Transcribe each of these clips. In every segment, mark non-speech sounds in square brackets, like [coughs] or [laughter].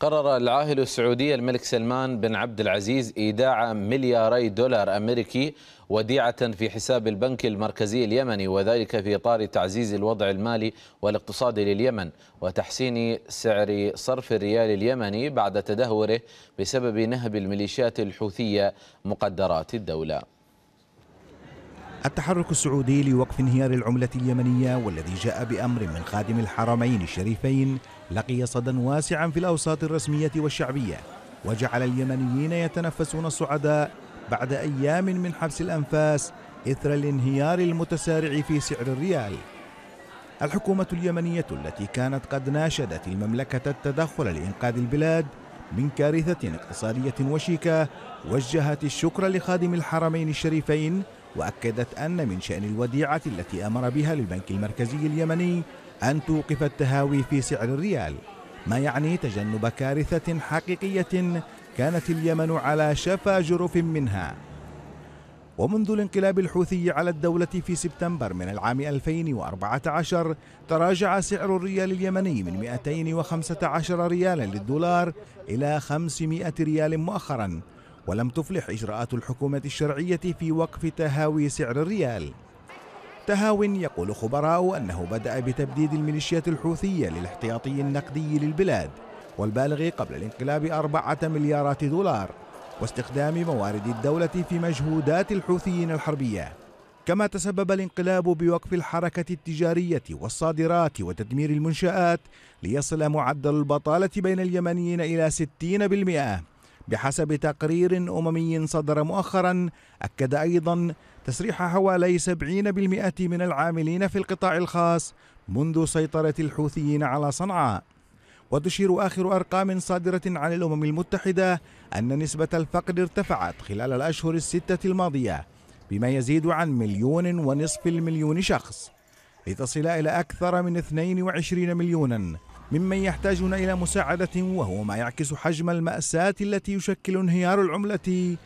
قرر العاهل السعودي الملك سلمان بن عبد العزيز ايداع ملياري دولار امريكي وديعه في حساب البنك المركزي اليمني وذلك في اطار تعزيز الوضع المالي والاقتصادي لليمن وتحسين سعر صرف الريال اليمني بعد تدهوره بسبب نهب الميليشيات الحوثيه مقدرات الدوله. التحرك السعودي لوقف انهيار العمله اليمنيه والذي جاء بامر من خادم الحرمين الشريفين لقي صدى واسعا في الأوساط الرسمية والشعبية وجعل اليمنيين يتنفسون الصعداء بعد أيام من حبس الأنفاس إثر الانهيار المتسارع في سعر الريال الحكومة اليمنية التي كانت قد ناشدت المملكة التدخل لإنقاذ البلاد من كارثة اقتصادية وشيكة وجهت الشكر لخادم الحرمين الشريفين وأكدت أن من شأن الوديعة التي أمر بها للبنك المركزي اليمني أن توقف التهاوي في سعر الريال ما يعني تجنب كارثة حقيقية كانت اليمن على شفا جرف منها ومنذ الانقلاب الحوثي على الدولة في سبتمبر من العام 2014 تراجع سعر الريال اليمني من 215 ريالا للدولار إلى 500 ريال مؤخرا ولم تفلح إجراءات الحكومة الشرعية في وقف تهاوي سعر الريال تهاون يقول خبراء أنه بدأ بتبديد الميليشيات الحوثية للاحتياطي النقدي للبلاد والبالغ قبل الانقلاب أربعة مليارات دولار واستخدام موارد الدولة في مجهودات الحوثيين الحربية كما تسبب الانقلاب بوقف الحركة التجارية والصادرات وتدمير المنشآت ليصل معدل البطالة بين اليمنيين إلى 60% بحسب تقرير أممي صدر مؤخرا أكد أيضا تسريح حوالي 70% من العاملين في القطاع الخاص منذ سيطرة الحوثيين على صنعاء وتشير آخر أرقام صادرة عن الأمم المتحدة أن نسبة الفقر ارتفعت خلال الأشهر الستة الماضية بما يزيد عن مليون ونصف المليون شخص لتصل إلى أكثر من 22 مليونا ممن يحتاجون إلى مساعدة وهو ما يعكس حجم المأساة التي يشكل انهيار العملة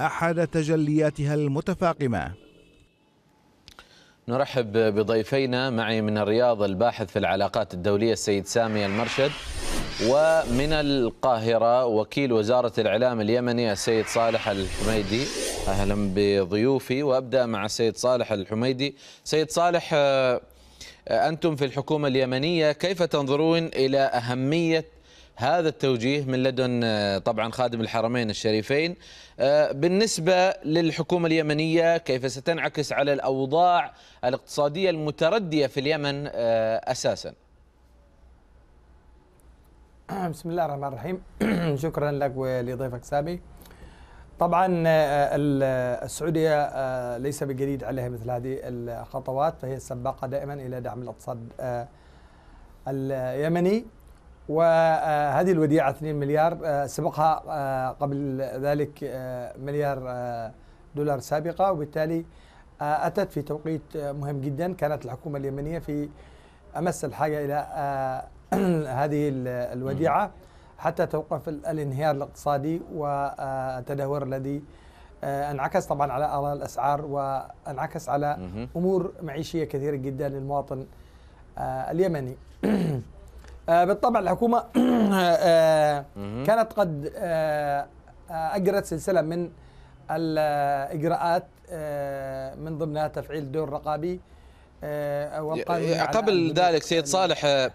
أحد تجلياتها المتفاقمة نرحب بضيفينا معي من الرياض الباحث في العلاقات الدولية السيد سامي المرشد ومن القاهرة وكيل وزارة الإعلام اليمني السيد صالح الحميدي أهلا بضيوفي وأبدأ مع السيد صالح الحميدي سيد صالح آه، أنتم في الحكومة اليمنية كيف تنظرون إلى أهمية هذا التوجيه من لدن آه، طبعا خادم الحرمين الشريفين آه، بالنسبة للحكومة اليمنية كيف ستنعكس على الأوضاع الاقتصادية المتردية في اليمن أساسا بسم الله الرحمن الرحيم [clears throat] شكرا لك ولضيفك سامي طبعا آه، آه، السعودية آه، ليس بجديد عليها مثل هذه الخطوات فهي السباقة دائما إلى دعم الاقتصاد اليمني وهذه الوديعة 2 مليار سبقها قبل ذلك مليار دولار سابقة وبالتالي أتت في توقيت مهم جدا كانت الحكومة اليمنية في أمس الحاجة إلى [clears throat] هذه الوديعة حتى توقف الانهيار الاقتصادي والتدهور آه، الذي آه، انعكس طبعا على اراء الاسعار وانعكس على امور معيشيه كثيره جدا للمواطن آه، اليمني [clears throat] بالطبع الحكومه [clears throat] كانت قد اجرت سلسله من الاجراءات من ضمنها تفعيل دور رقابي آه، يعني قبل ذلك سيد صالح آه،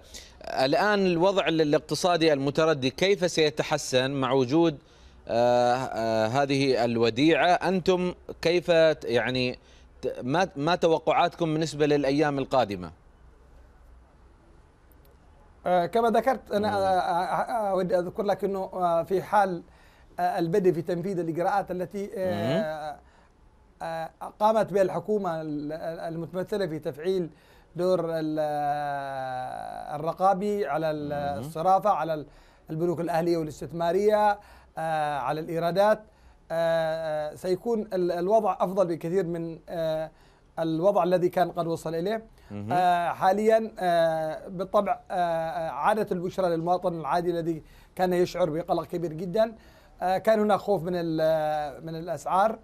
الآن الوضع الاقتصادي المتردي كيف سيتحسن مع وجود آه، هذه الوديعة أنتم كيف يعني ما ما توقعاتكم بالنسبة للأيام القادمة؟ كما ذكرت أنا أود أذكر لك أنه في حال البدء في تنفيذ الإجراءات التي آه، قامت به الحكومة المتمثلة في تفعيل دور الرقابي على الصرافة على البنوك الأهلية والاستثمارية آه، على الإيرادات آه، سيكون الوضع أفضل بكثير من الوضع الذي كان قد وصل إليه حاليا بالطبع عادت البشرى للمواطن العادي الذي كان يشعر بقلق كبير جدا كان هناك خوف من من الأسعار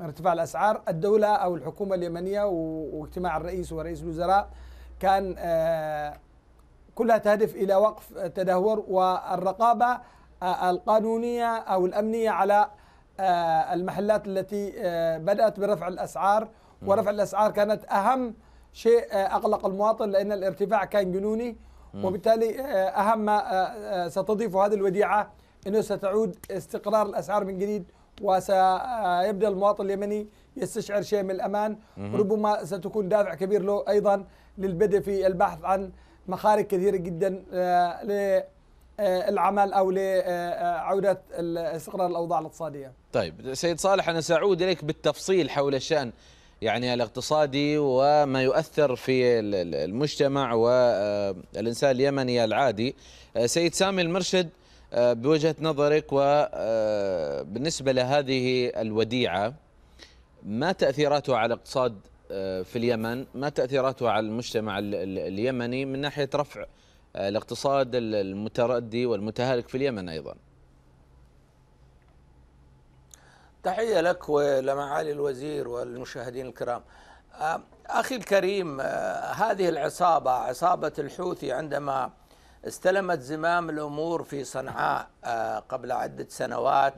ارتفاع الاسعار الدوله او الحكومه اليمنيه واجتماع الرئيس ورئيس الوزراء كان آه، كلها تهدف الى وقف التدهور والرقابه آه، القانونيه او الامنيه على آه، المحلات التي بدات برفع الاسعار ورفع الاسعار كانت اهم شيء اقلق المواطن لان الارتفاع كان جنوني وبالتالي اهم ما ستضيف هذه الوديعه انه ستعود استقرار الاسعار من جديد وسيبدا المواطن اليمني يستشعر شيء من الامان ربما ستكون دافع كبير له ايضا للبدء في البحث عن مخارج كثيره جدا آه، للعمل او لعوده استقرار الاوضاع الاقتصاديه. طيب سيد صالح انا ساعود اليك بالتفصيل حول الشان يعني الاقتصادي وما يؤثر في المجتمع والانسان آه، اليمني العادي. آه، سيد سامي المرشد آه، بوجهه نظرك وبالنسبه آه، لهذه الوديعه ما تاثيراتها على الاقتصاد آه، في اليمن ما تاثيراتها على المجتمع اليمني من ناحيه رفع الاقتصاد المتردي والمتهالك في اليمن ايضا تحيه لك ولمعالي الوزير والمشاهدين الكرام اخي الكريم هذه العصابه عصابه الحوثي عندما استلمت زمام الأمور في صنعاء آه، قبل عدة سنوات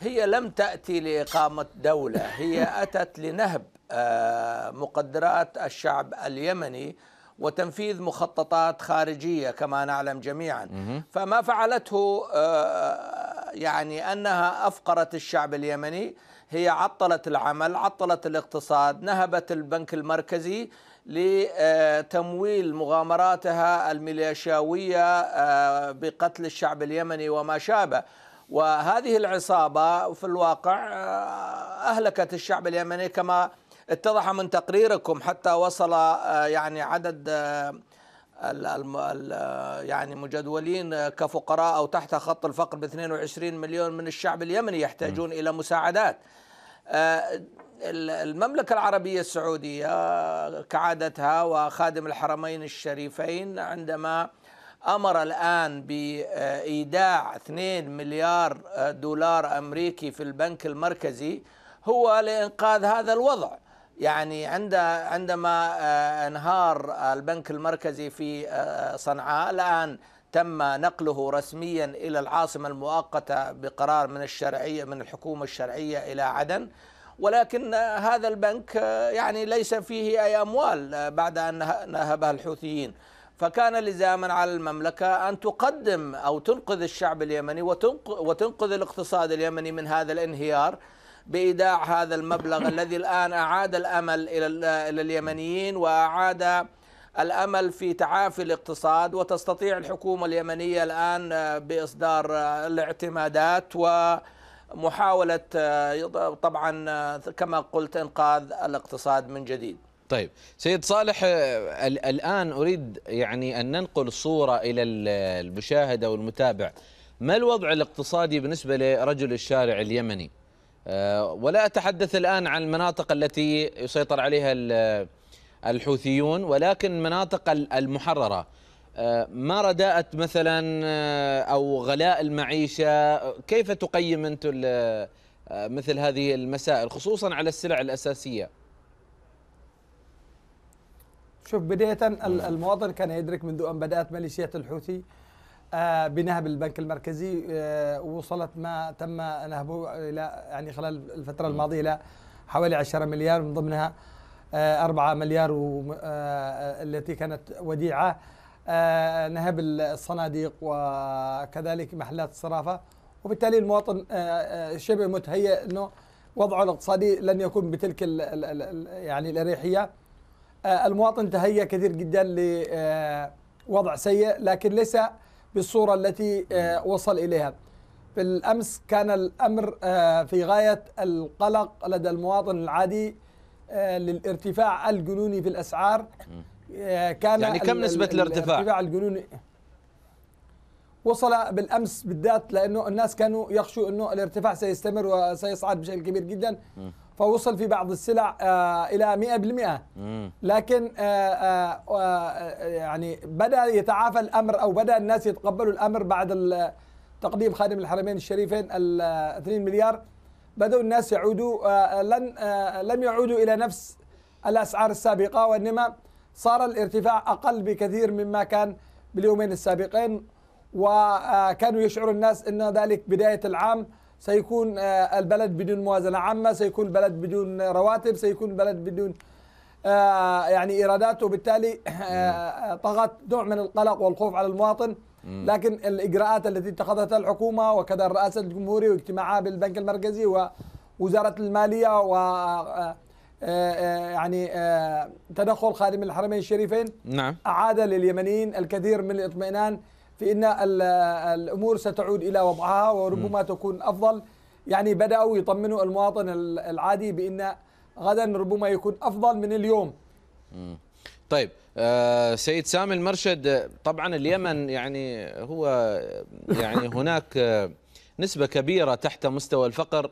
هي لم تأتي لإقامة دولة هي [laughs] أتت لنهب آه، مقدرات الشعب اليمني وتنفيذ مخططات خارجية كما نعلم جميعا فما فعلته آه، يعني أنها أفقرت الشعب اليمني هي عطلت العمل عطلت الاقتصاد نهبت البنك المركزي لتمويل مغامراتها الميليشياوية آه، بقتل الشعب اليمني وما شابه وهذه العصابة في الواقع آه، أهلكت الشعب اليمني كما اتضح من تقريركم حتى وصل آه، يعني عدد يعني مجدولين كفقراء او تحت خط الفقر ب 22 مليون من الشعب اليمني يحتاجون م. الى مساعدات المملكة العربية السعودية كعادتها وخادم الحرمين الشريفين عندما أمر الآن بإيداع 2 مليار دولار أمريكي في البنك المركزي هو لإنقاذ هذا الوضع يعني عند عندما آه، انهار البنك المركزي في آه، صنعاء الآن تم نقله رسميا إلى العاصمة المؤقتة بقرار من الشرعية من الحكومة الشرعية إلى عدن ولكن هذا البنك آه، يعني ليس فيه أي أموال آه، بعد أن نهبها الحوثيين فكان لزاما على المملكة أن تقدم أو تنقذ الشعب اليمني وتنقذ الاقتصاد اليمني من هذا الانهيار بإيداع هذا المبلغ [coughs] الذي الآن أعاد الأمل إلى اليمنيين وأعاد الأمل في تعافي الاقتصاد وتستطيع الحكومة اليمنية الآن آه، بإصدار الاعتمادات و محاوله آه، طبعا آه، كما قلت انقاذ الاقتصاد من جديد. طيب سيد صالح آه، الان اريد يعني ان ننقل الصوره الى المشاهد او المتابع. ما الوضع الاقتصادي بالنسبه لرجل الشارع اليمني؟ ولا اتحدث الان عن المناطق التي يسيطر عليها الحوثيون ولكن المناطق المحرره آه، ما رداءة مثلا آه، أو غلاء المعيشة كيف تقيم أنتم آه، مثل هذه المسائل خصوصا على السلع الأساسية شوف بداية المواطن كان يدرك منذ أن بدأت ميليشيات الحوثي بنهب البنك المركزي وصلت ما تم نهبه إلى يعني خلال الفترة الماضية إلى حوالي 10 مليار من ضمنها 4 مليار التي كانت وديعة آه، نهب الصناديق وكذلك محلات الصرافه وبالتالي المواطن شبه آه، آه، متهيئ انه وضعه الاقتصادي لن يكون بتلك الـ الـ يعني الاريحيه المواطن تهيأ كثير جدا لوضع سيء لكن ليس بالصوره التي وصل اليها بالامس كان الامر في غايه القلق لدى المواطن العادي للارتفاع الجنوني في الاسعار كان يعني كم نسبة الارتفاع؟ ارتفاع الجنون وصل بالامس بالذات لانه الناس كانوا يخشوا انه الارتفاع سيستمر وسيصعد بشكل كبير جدا م. فوصل في بعض السلع آه الى 100% م. لكن آه،, آه آه يعني بدا يتعافى الامر او بدا الناس يتقبلوا الامر بعد تقديم خادم الحرمين الشريفين ال 2 مليار بدأوا الناس يعودوا آه، لن آه، لم يعودوا الى نفس الاسعار السابقه وانما صار الارتفاع أقل بكثير مما كان باليومين السابقين وكانوا يشعر الناس أن ذلك بداية العام سيكون آه، البلد بدون موازنة عامة سيكون البلد بدون رواتب سيكون البلد بدون آه، يعني إيرادات وبالتالي آه، طغت نوع من القلق والخوف على المواطن لكن الإجراءات التي اتخذتها الحكومة وكذا الرئاسة الجمهورية واجتماعها بالبنك المركزي ووزارة المالية و آه، آه، يعني آه، تدخل خادم الحرمين الشريفين نعم أعاد لليمنيين الكثير من الاطمئنان في أن الأمور ستعود إلى وضعها وربما تكون أفضل يعني بدأوا يطمنوا المواطن العادي بأن غدا ربما يكون أفضل من اليوم طيب آه سيد سامي المرشد طبعا اليمن يعني هو يعني هناك نسبة كبيرة تحت مستوى الفقر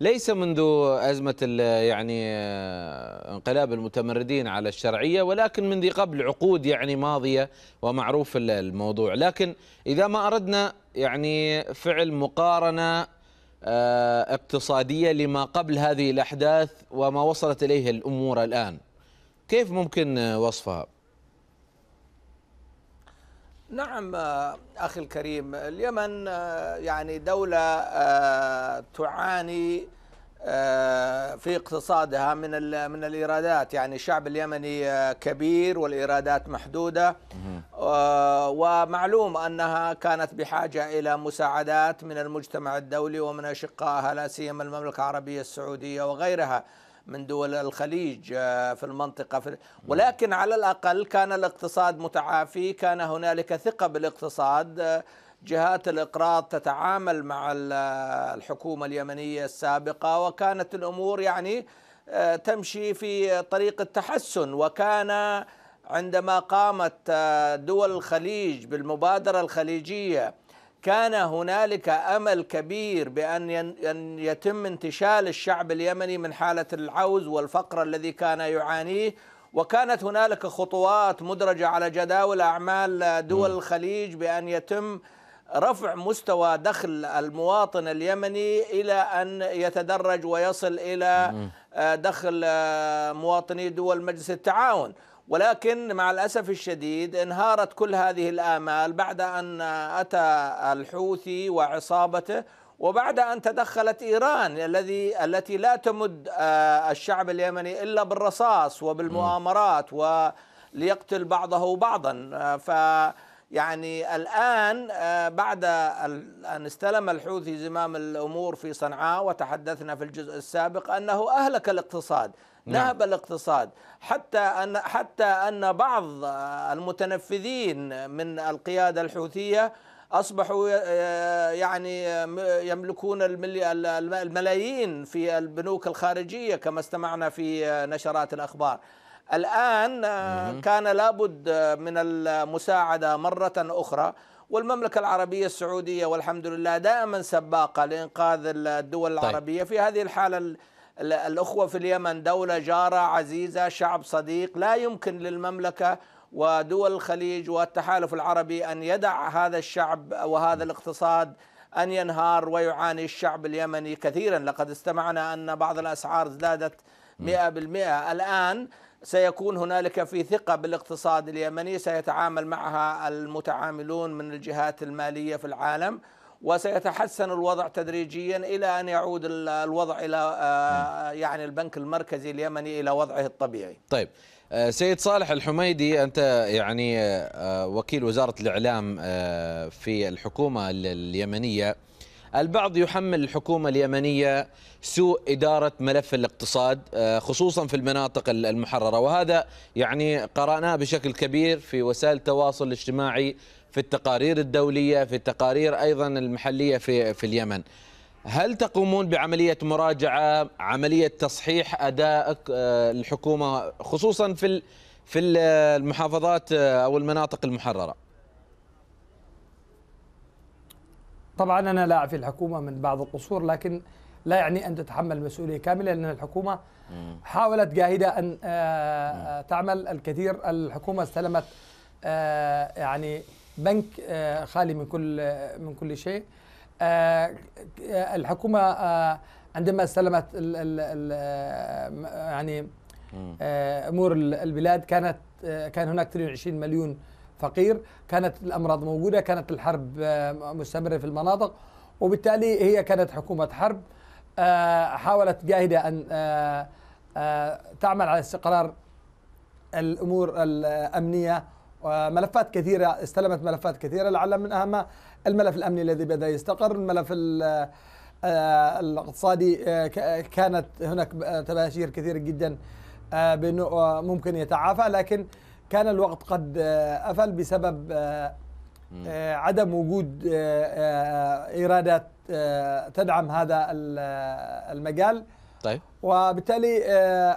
ليس منذ أزمة يعني آه، انقلاب المتمردين على الشرعية ولكن منذ قبل عقود يعني ماضية ومعروف الموضوع لكن إذا ما أردنا يعني فعل مقارنة آه، اقتصادية لما قبل هذه الأحداث وما وصلت إليه الأمور الآن كيف ممكن آه، وصفها؟ نعم آه، أخي الكريم اليمن آه، يعني دولة آه، تعاني في اقتصادها من من الايرادات يعني الشعب اليمني كبير والايرادات محدوده ومعلوم انها كانت بحاجه الى مساعدات من المجتمع الدولي ومن اشقائها لا سيما المملكه العربيه السعوديه وغيرها من دول الخليج آه، في المنطقة في ولكن على الأقل كان الاقتصاد متعافي كان هنالك ثقة بالاقتصاد آه، جهات الإقراض تتعامل مع آه، الحكومة اليمنية السابقة وكانت الأمور يعني تمشي في طريق التحسن وكان عندما قامت دول الخليج بالمبادرة الخليجية كان هنالك امل كبير بان يتم انتشال الشعب اليمني من حاله العوز والفقر الذي كان يعانيه وكانت هنالك خطوات مدرجه على جداول اعمال دول الخليج بان يتم رفع مستوى دخل المواطن اليمني الى ان يتدرج ويصل الى آه، دخل آه، مواطني دول مجلس التعاون ولكن مع الأسف الشديد انهارت كل هذه الآمال بعد أن أتى الحوثي وعصابته وبعد أن تدخلت إيران الذي التي لا تمد آه، الشعب اليمني إلا بالرصاص وبالمؤامرات وليقتل بعضه بعضا آه، ف يعني الآن آه، بعد أن استلم الحوثي زمام الأمور في صنعاء وتحدثنا في الجزء السابق أنه أهلك الاقتصاد نهب نعم. الاقتصاد حتى ان حتى ان بعض المتنفذين من القياده الحوثيه اصبحوا آه، يعني آه، يملكون الملايين في البنوك الخارجيه كما استمعنا في آه، نشرات الاخبار الان كان لابد من المساعده مره اخرى والمملكة العربية السعودية والحمد لله دائما سباقة لإنقاذ الدول طيب. العربية في هذه الحالة الأخوة في اليمن دولة جارة عزيزة شعب صديق لا يمكن للمملكة ودول الخليج والتحالف العربي أن يدع هذا الشعب وهذا الاقتصاد أن ينهار ويعاني الشعب اليمني كثيرا لقد استمعنا أن بعض الأسعار ازدادت 100% الآن سيكون هنالك في ثقة بالاقتصاد اليمني سيتعامل معها المتعاملون من الجهات المالية في العالم وسيتحسن الوضع تدريجيا الى ان يعود الوضع الى آه، يعني البنك المركزي اليمني الى وضعه الطبيعي. طيب آه، سيد صالح الحميدي انت يعني آه، وكيل وزاره الاعلام في الحكومه اليمنيه البعض يحمل الحكومه اليمنيه سوء اداره ملف الاقتصاد خصوصا في المناطق المحرره وهذا يعني قراناه بشكل كبير في وسائل التواصل الاجتماعي في التقارير الدولية في التقارير أيضا المحلية في, في اليمن هل تقومون بعملية مراجعة عملية تصحيح أداء آه، الحكومة خصوصا في في المحافظات آه، أو المناطق المحررة طبعا أنا لا أعفي الحكومة من بعض القصور لكن لا يعني أن تتحمل مسؤولية كاملة لأن الحكومة حاولت جاهدة أن آه، تعمل الكثير الحكومة استلمت يعني بنك آه، خالي من كل آه، من كل شيء آه، الحكومه عندما استلمت يعني امور البلاد كانت كان هناك 22 مليون فقير كانت الامراض موجوده كانت الحرب مستمره في المناطق وبالتالي هي كانت حكومه حرب حاولت جاهده ان تعمل على استقرار الامور الامنيه ملفات كثيرة استلمت ملفات كثيرة لعل من أهمها الملف الأمني الذي بدأ يستقر الملف آه، الاقتصادي آه، كانت هناك تباشير كثيرة جدا بأنه ممكن يتعافى لكن كان الوقت قد آه، أفل بسبب عدم وجود إيرادات تدعم هذا المجال طيب وبالتالي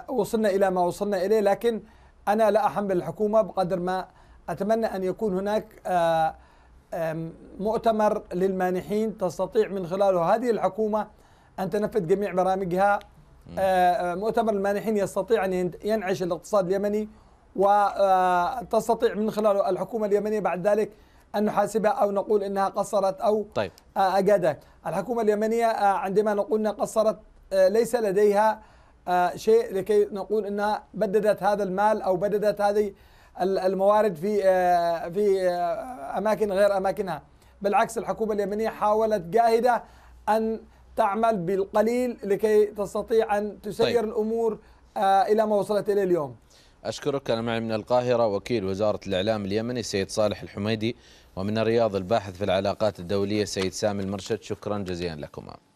وصلنا إلى ما وصلنا إليه لكن أنا لا أحمل الحكومة بقدر ما أتمنى أن يكون هناك آه، مؤتمر للمانحين تستطيع من خلاله هذه الحكومة أن تنفذ جميع برامجها آه، آه، مؤتمر المانحين يستطيع أن ينعش الاقتصاد اليمني وتستطيع من خلاله الحكومة اليمنية بعد ذلك أن نحاسبها أو نقول إنها قصرت أو طيب. أجادت الحكومة اليمنية عندما نقول إنها قصرت ليس لديها شيء لكي نقول إنها بددت هذا المال أو بددت هذه الموارد في آه، في آه، اماكن غير اماكنها بالعكس الحكومه اليمنيه حاولت جاهده ان تعمل بالقليل لكي تستطيع ان تسير طيب. الامور آه، الى ما وصلت اليه اليوم أشكرك أنا معي من القاهرة وكيل وزارة الإعلام اليمني سيد صالح الحميدي ومن الرياض الباحث في العلاقات الدولية سيد سامي المرشد شكرا جزيلا لكما